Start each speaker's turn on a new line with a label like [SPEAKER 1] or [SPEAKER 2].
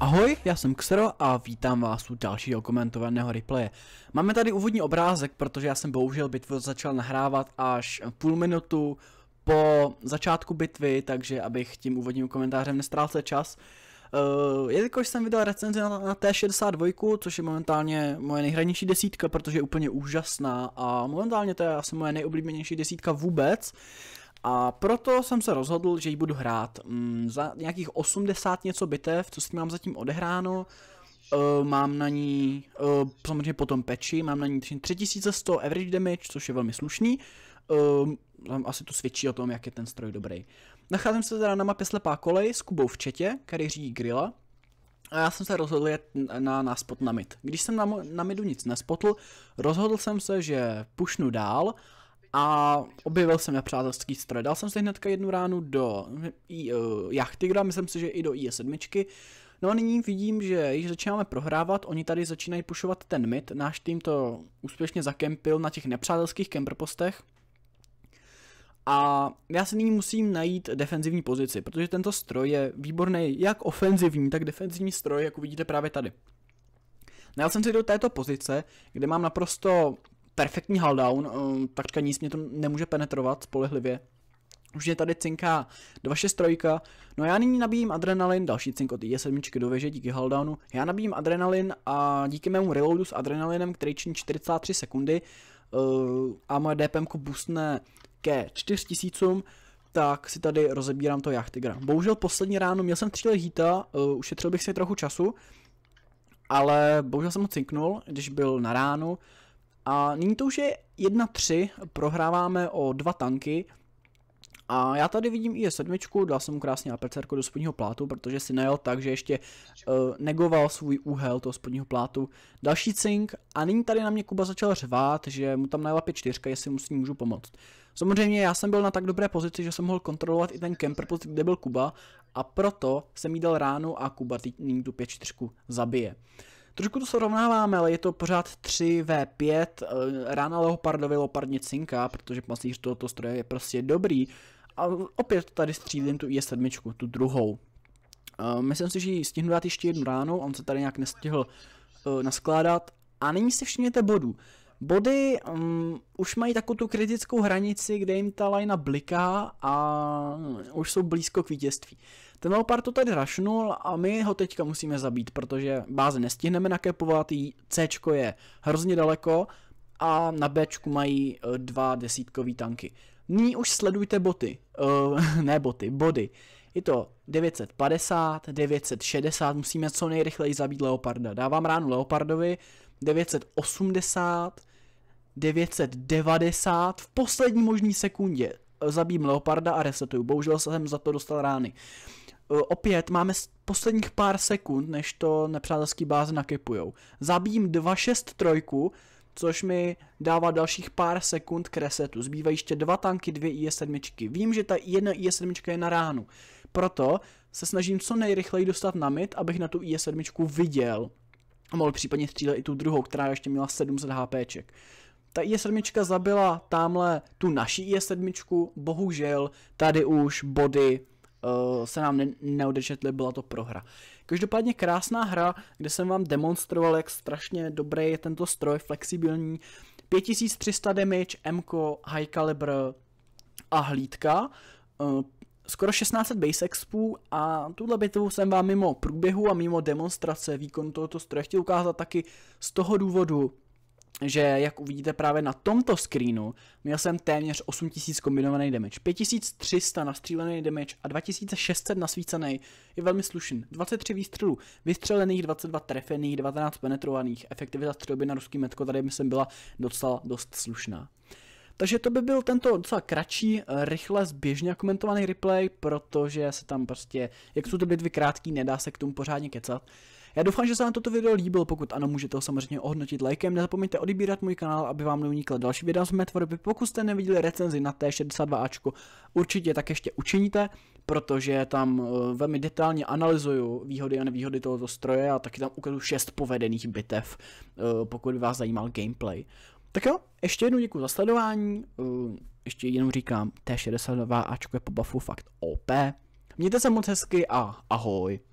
[SPEAKER 1] Ahoj, já jsem Xero a vítám vás u dalšího komentovaného replaye. Máme tady úvodní obrázek, protože já jsem bohužel bitvu začal nahrávat až půl minutu po začátku bitvy, takže abych tím úvodním komentářem nestrácel čas, Uh, jelikož jsem vydal recenzi na, na T62, což je momentálně moje nejhranější desítka, protože je úplně úžasná a momentálně to je asi moje nejoblíbenější desítka vůbec, a proto jsem se rozhodl, že ji budu hrát. Mm, za nějakých 80 něco bitev, co si mám zatím odehráno, Uh, mám na ní, uh, samozřejmě potom peči, mám na ní 3100 average damage, což je velmi slušný. Uh, asi to svědčí o tom, jak je ten stroj dobrý. Nacházím se teda na mapě Slepá kolej s Kubou v četě, který řídí grilla. A já jsem se rozhodl jet na, na spot na mid. Když jsem na, na midu nic nespotl, rozhodl jsem se, že pušnu dál a objevil jsem nepřátelský stroj. Dal jsem si hnedka jednu ránu do uh, e, Jachtigra, myslím si, že i do i 7 No a nyní vidím, že již začínáme prohrávat, oni tady začínají pušovat ten mid, náš tým to úspěšně zakempil na těch nepřátelských kemperpostech. A já se nyní musím najít defenzivní pozici, protože tento stroj je výborný jak ofenzivní, tak defenzivní stroj, jak uvidíte právě tady. Najel jsem si do této pozice, kde mám naprosto perfektní hulldown, eh, takřka nic mě to nemůže penetrovat spolehlivě. Už je tady cinká 263, no já nyní nabíjím adrenalin, další cink od I7 do věže díky hulldownu, já nabíjím adrenalin a díky mému reloadu s adrenalinem, který činí 43 sekundy, eh, a moje DPM boostne ke 4000, tak si tady rozebírám to jachtigra. Bohužel poslední ráno měl jsem tři lehýta, uh, eh, ušetřil bych si trochu času, ale bohužel jsem ho cinknul, když byl na ránu. A nyní to už je 1-3, prohráváme o dva tanky, a já tady vidím i sedmičku, dal jsem mu krásně APCR do spodního plátu, protože si najel tak, že ještě uh, negoval svůj úhel toho spodního plátu. Další cink a nyní tady na mě Kuba začal řvát, že mu tam najela pět čtyřka, jestli mu s ním můžu pomoct. Samozřejmě já jsem byl na tak dobré pozici, že jsem mohl kontrolovat i ten camper, kde byl Kuba a proto jsem jí dal ránu a Kuba nyní tu pět čtyřku zabije. Trošku to srovnáváme, ale je to pořád 3v5, eh, rána leopardovi leopardně cinka, protože masíř tohoto stroje je prostě dobrý. A opět tady střílím tu i7, tu druhou. Eh, myslím si, že ji stihnu dát ještě jednu ránu, on se tady nějak nestihl eh, naskládat. A nyní si všimněte bodů. Body um, už mají takovou tu kritickou hranici, kde jim ta lajna bliká a už jsou blízko k vítězství. Ten Leopard to tady rašnul a my ho teďka musíme zabít, protože báze nestihneme nakepovat, C je hrozně daleko a na B mají eh, dva desítkový tanky. Nyní už sledujte boty, uh, ne boty, body. Je to 950, 960, musíme co nejrychleji zabít Leoparda. Dávám ránu Leopardovi, 980, 990 v poslední možný sekundě. Zabím Leoparda a resetuju. Bohužel jsem za to dostal rány. E, opět máme posledních pár sekund, než to nepřátelský báze nakypujou. Zabím 263, což mi dává dalších pár sekund k resetu. Zbývají ještě dva tanky, dvě IS-7. Vím, že ta jedna IS-7 je na ránu. Proto se snažím co nejrychleji dostat na mid, abych na tu IS-7 viděl. A mohl případně střílet i tu druhou, která ještě měla 700 HPček. Ta IE7 zabila tamhle tu naši IE7, bohužel tady už body uh, se nám ne neodečetly, byla to prohra. Každopádně krásná hra, kde jsem vám demonstroval, jak strašně dobrý je tento stroj, flexibilní. 5300 damage, MKO, high caliber a hlídka. Uh, skoro 16 base expů a tuhle bitvu jsem vám mimo průběhu a mimo demonstrace výkon tohoto stroje chtěl ukázat taky z toho důvodu, že jak uvidíte právě na tomto screenu, měl jsem téměř 8000 kombinovaný damage, 5300 nastřílený damage a 2600 nasvícený je velmi slušný, 23 výstřelů, vystřelených 22 trefených, 19 penetrovaných, efektivita střelby na ruský metko tady myslím byla docela dost slušná. Takže to by byl tento docela kratší, eh, rychle zběžně komentovaný replay, protože se tam prostě, jak jsou to bitvy krátký, nedá se k tomu pořádně kecat. Já doufám, že se vám toto video líbilo, pokud ano, můžete ho samozřejmě ohodnotit lajkem, nezapomeňte odebírat můj kanál, aby vám neunikla další videa z mé tvorby, pokud jste neviděli recenzi na t 62 ačku určitě tak ještě učiníte, protože tam eh, velmi detailně analyzuju výhody a nevýhody tohoto stroje a taky tam ukazuju 6 povedených bitev, eh, pokud by vás zajímal gameplay. Tak jo, ještě jednou děkuji za sledování, eh, ještě jenom říkám, T62 Ačko je po buffu fakt OP. Mějte se moc hezky a ahoj.